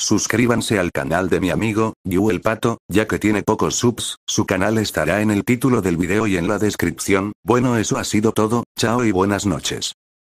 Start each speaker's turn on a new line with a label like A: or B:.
A: Suscríbanse al canal de mi amigo, Yu el Pato, ya que tiene pocos subs, su canal estará en el título del video y en la descripción. Bueno eso ha sido todo, chao y buenas noches.